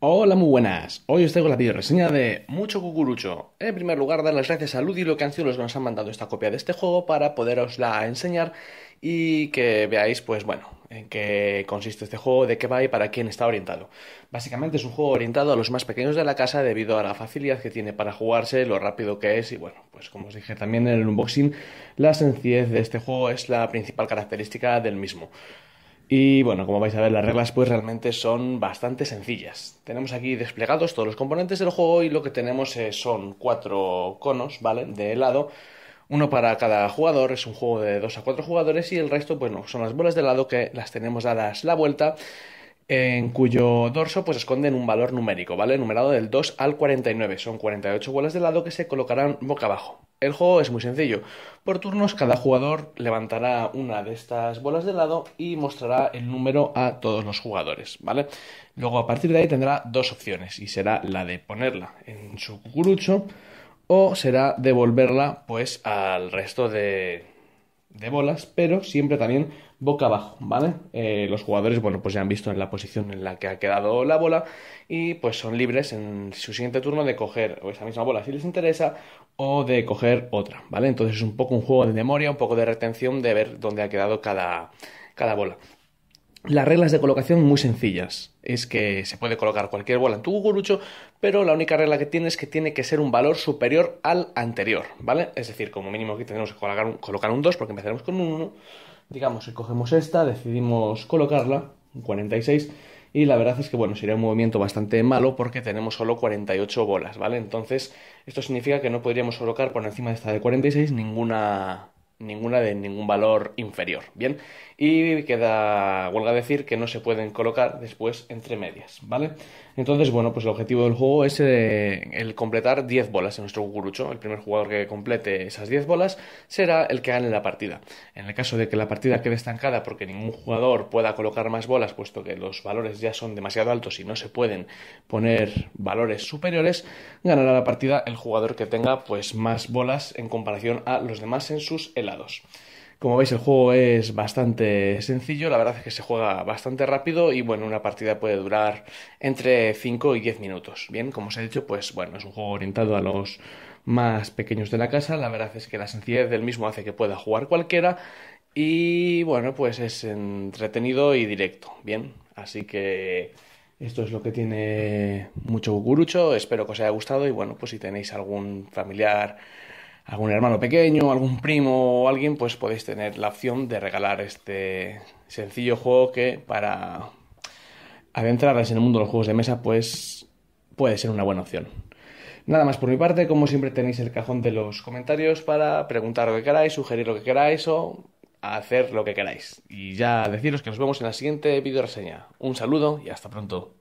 Hola, muy buenas. Hoy os traigo la video reseña de Mucho Cucurucho. En primer lugar, dar las gracias a lo que han sido los que nos han mandado esta copia de este juego para poderosla enseñar y que veáis, pues bueno, en qué consiste este juego, de qué va y para quién está orientado. Básicamente es un juego orientado a los más pequeños de la casa debido a la facilidad que tiene para jugarse, lo rápido que es y bueno, pues como os dije también en el unboxing, la sencillez de este juego es la principal característica del mismo. Y bueno, como vais a ver, las reglas pues realmente son bastante sencillas. Tenemos aquí desplegados todos los componentes del juego y lo que tenemos eh, son cuatro conos, ¿vale? De helado. Uno para cada jugador, es un juego de dos a cuatro jugadores y el resto, bueno, son las bolas de helado que las tenemos dadas la vuelta en cuyo dorso pues esconden un valor numérico, ¿vale? Numerado del 2 al 49. Son 48 bolas de helado que se colocarán boca abajo. El juego es muy sencillo. Por turnos cada jugador levantará una de estas bolas de lado y mostrará el número a todos los jugadores, ¿vale? Luego a partir de ahí tendrá dos opciones y será la de ponerla en su cucurucho o será devolverla pues al resto de, de bolas, pero siempre también boca abajo, ¿vale? Eh, los jugadores, bueno, pues ya han visto en la posición en la que ha quedado la bola y pues son libres en su siguiente turno de coger o esa misma bola si les interesa o de coger otra, ¿vale? Entonces es un poco un juego de memoria, un poco de retención de ver dónde ha quedado cada bola. Las reglas de colocación muy sencillas. Es que se puede colocar cualquier bola en tu cucurucho, pero la única regla que tiene es que tiene que ser un valor superior al anterior, ¿vale? Es decir, como mínimo aquí tenemos que colocar un, colocar 2 porque empezaremos con un 1. Digamos que cogemos esta, decidimos colocarla, un 46, y la verdad es que bueno, sería un movimiento bastante malo porque tenemos solo 48 bolas, ¿vale? Entonces, esto significa que no podríamos colocar por encima de esta de 46 ninguna ninguna de ningún valor inferior. Bien, y queda, a decir, que no se pueden colocar después entre medias, ¿vale? Entonces, bueno, pues el objetivo del juego es eh, el completar 10 bolas en nuestro cucurucho. El primer jugador que complete esas 10 bolas será el que gane la partida. En el caso de que la partida quede estancada porque ningún jugador pueda colocar más bolas, puesto que los valores ya son demasiado altos y no se pueden poner valores superiores, ganará la partida el jugador que tenga pues más bolas en comparación a los demás en sus como veis el juego es bastante sencillo, la verdad es que se juega bastante rápido y bueno, una partida puede durar entre 5 y 10 minutos. Bien, como os he dicho, pues bueno, es un juego orientado a los más pequeños de la casa, la verdad es que la sencillez del mismo hace que pueda jugar cualquiera y bueno, pues es entretenido y directo, bien, así que esto es lo que tiene mucho gurucho, espero que os haya gustado y bueno, pues si tenéis algún familiar algún hermano pequeño, algún primo o alguien, pues podéis tener la opción de regalar este sencillo juego que para adentrarles en el mundo de los juegos de mesa, pues puede ser una buena opción. Nada más por mi parte, como siempre tenéis el cajón de los comentarios para preguntar lo que queráis, sugerir lo que queráis o hacer lo que queráis. Y ya deciros que nos vemos en la siguiente vídeo reseña. Un saludo y hasta pronto.